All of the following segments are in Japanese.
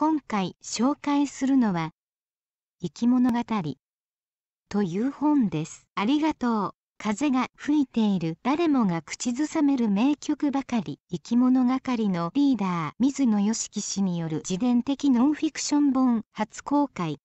今回紹介するのは、生き物語という本です。ありがとう。風が吹いている誰もが口ずさめる名曲ばかり生き物係のリーダー水野良樹氏による自伝的ノンフィクション本初公開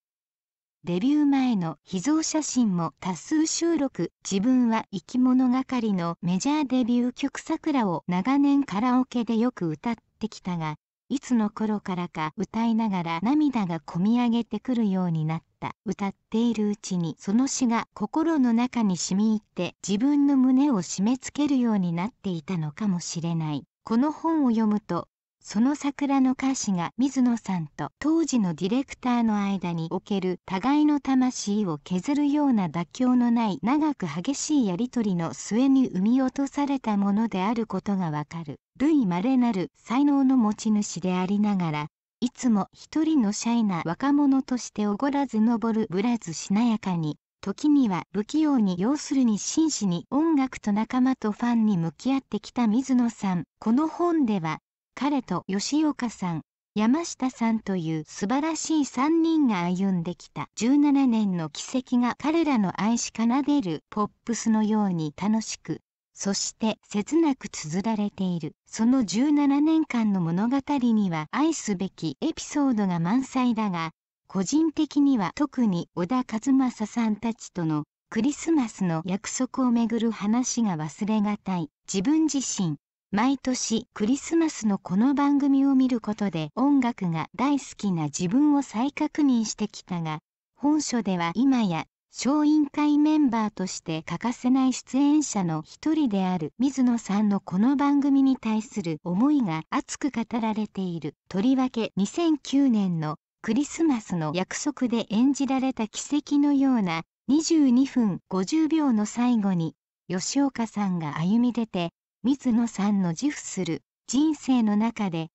デビュー前の秘蔵写真も多数収録自分は生き物係のメジャーデビュー曲「桜」を長年カラオケでよく歌ってきたがいつの頃からか歌いながら涙がこみ上げてくるようになった歌っているうちにその詩が心の中に染み入って自分の胸を締め付けるようになっていたのかもしれないこの本を読むとその桜の歌詞が水野さんと当時のディレクターの間における互いの魂を削るような妥協のない長く激しいやり取りの末に生み落とされたものであることがわかる類稀なる才能の持ち主でありながらいつも一人のシャイな若者としておごらず登るぶらずしなやかに時には不器用に要するに真摯に音楽と仲間とファンに向き合ってきた水野さんこの本では彼と吉岡さん山下さんという素晴らしい3人が歩んできた17年の軌跡が彼らの愛し奏でるポップスのように楽しくそして切なく綴られているその17年間の物語には愛すべきエピソードが満載だが個人的には特に小田和正さんたちとのクリスマスの約束をめぐる話が忘れがたい自分自身毎年クリスマスのこの番組を見ることで音楽が大好きな自分を再確認してきたが、本書では今や小委員会メンバーとして欠かせない出演者の一人である水野さんのこの番組に対する思いが熱く語られている。とりわけ2009年のクリスマスの約束で演じられた奇跡のような22分50秒の最後に吉岡さんが歩み出て水野さんの自負する人生の中で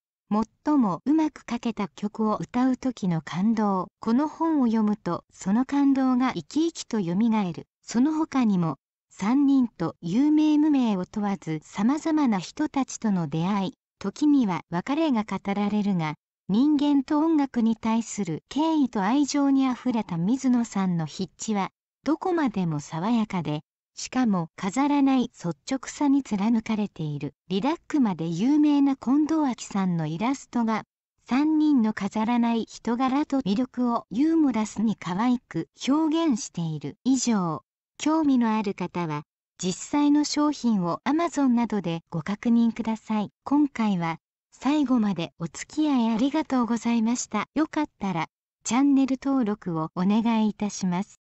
最もうまく書けた曲を歌う時の感動この本を読むとその感動が生き生きとよみがえるその他にも3人と有名無名を問わずさまざまな人たちとの出会い時には別れが語られるが人間と音楽に対する敬意と愛情にあふれた水野さんの筆致はどこまでも爽やかでしかも飾らない率直さに貫かれているリラックマで有名な近藤明さんのイラストが3人の飾らない人柄と魅力をユーモラスに可愛く表現している以上興味のある方は実際の商品を Amazon などでご確認ください今回は最後までお付き合いありがとうございましたよかったらチャンネル登録をお願いいたします